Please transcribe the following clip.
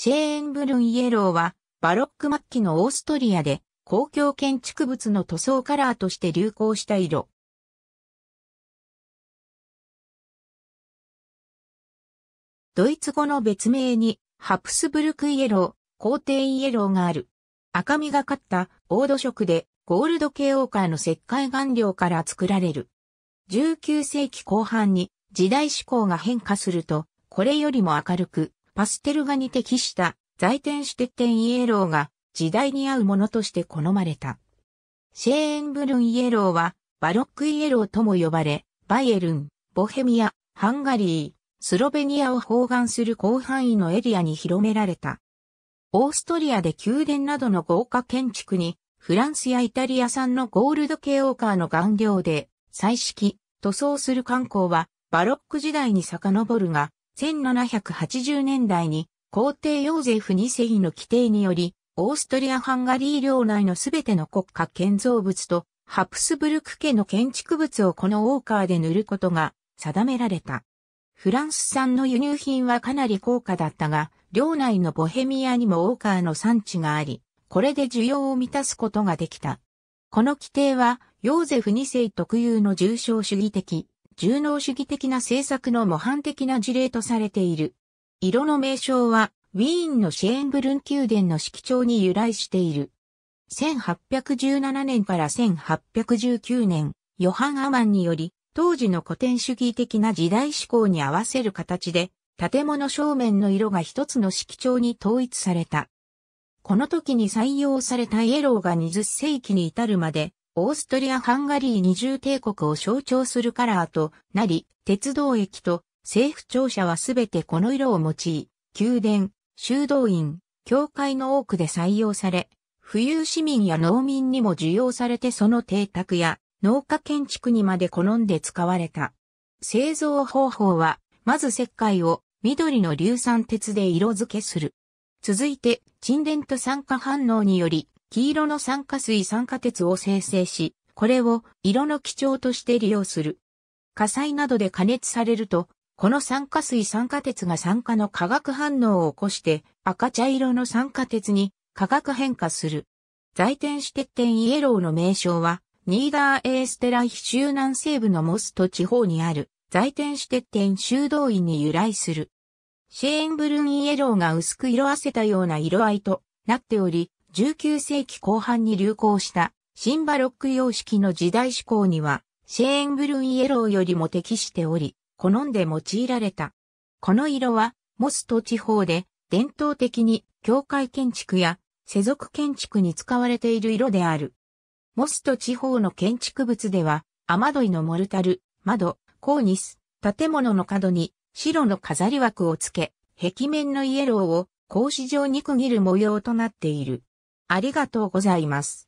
シェーンブルンイエローは、バロック末期のオーストリアで、公共建築物の塗装カラーとして流行した色。ドイツ語の別名に、ハプスブルクイエロー、皇帝イエローがある。赤みがかった黄土色で、ゴールド系オーカーの石灰顔料から作られる。19世紀後半に時代志向が変化すると、これよりも明るく、パステル画に適した在天しテッテンイエローが時代に合うものとして好まれた。シェーンブルンイエローはバロックイエローとも呼ばれ、バイエルン、ボヘミア、ハンガリー、スロベニアを包含する広範囲のエリアに広められた。オーストリアで宮殿などの豪華建築に、フランスやイタリア産のゴールド系オーカーの顔料で、彩色、塗装する観光は、バロック時代に遡るが、1780年代に皇帝ヨーゼフ2世の規定により、オーストリア・ハンガリー領内のすべての国家建造物とハプスブルク家の建築物をこのウォーカーで塗ることが定められた。フランス産の輸入品はかなり高価だったが、領内のボヘミアにもウォーカーの産地があり、これで需要を満たすことができた。この規定は、ヨーゼフ2世特有の重症主義的重能主義的な政策の模範的な事例とされている。色の名称は、ウィーンのシェーンブルン宮殿の色調に由来している。1817年から1819年、ヨハン・アマンにより、当時の古典主義的な時代思考に合わせる形で、建物正面の色が一つの色調に統一された。この時に採用されたイエローが20世紀に至るまで、オーストリア・ハンガリー二重帝国を象徴するカラーとなり、鉄道駅と政府庁舎はすべてこの色を用い、宮殿、修道院、教会の多くで採用され、富裕市民や農民にも需要されてその邸宅や農家建築にまで好んで使われた。製造方法は、まず石灰を緑の硫酸鉄で色付けする。続いて、沈殿と酸化反応により、黄色の酸化水酸化鉄を生成し、これを色の基調として利用する。火災などで加熱されると、この酸化水酸化鉄が酸化の化学反応を起こして赤茶色の酸化鉄に化学変化する。在天し鉄天イエローの名称は、ニーダーエーステラヒ州南西部のモスト地方にある在天し鉄天修道院に由来する。シェーンブルンイエローが薄く色あせたような色合いとなっており、19世紀後半に流行したシンバロック様式の時代思考にはシェーンブルーイエローよりも適しており、好んで用いられた。この色はモスト地方で伝統的に教会建築や世俗建築に使われている色である。モスト地方の建築物では雨どいのモルタル、窓、コーニス、建物の角に白の飾り枠をつけ、壁面のイエローを格子状に区切る模様となっている。ありがとうございます。